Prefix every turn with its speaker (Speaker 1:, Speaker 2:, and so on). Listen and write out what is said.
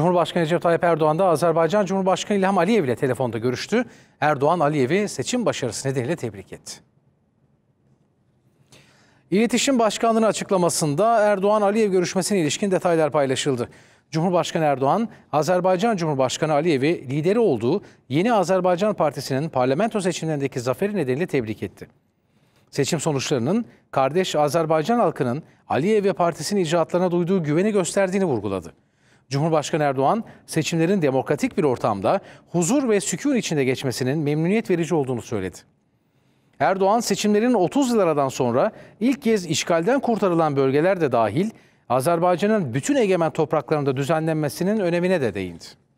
Speaker 1: Cumhurbaşkanı Recep Tayyip Erdoğan da Azerbaycan Cumhurbaşkanı İlham Aliyev ile telefonda görüştü. Erdoğan Aliyev'i seçim başarısı nedeniyle tebrik etti. İletişim Başkanlığı'nın açıklamasında Erdoğan-Aliyev görüşmesine ilişkin detaylar paylaşıldı. Cumhurbaşkanı Erdoğan, Azerbaycan Cumhurbaşkanı Aliyev'i lideri olduğu Yeni Azerbaycan Partisi'nin parlamento seçimlerindeki zaferi nedeniyle tebrik etti. Seçim sonuçlarının kardeş Azerbaycan halkının Aliyev ve partisinin icraatlarına duyduğu güveni gösterdiğini vurguladı. Cumhurbaşkanı Erdoğan seçimlerin demokratik bir ortamda huzur ve sükun içinde geçmesinin memnuniyet verici olduğunu söyledi. Erdoğan seçimlerin 30 yıl sonra ilk kez işgalden kurtarılan bölgelerde de dahil Azerbaycan'ın bütün egemen topraklarında düzenlenmesinin önemine de değindi.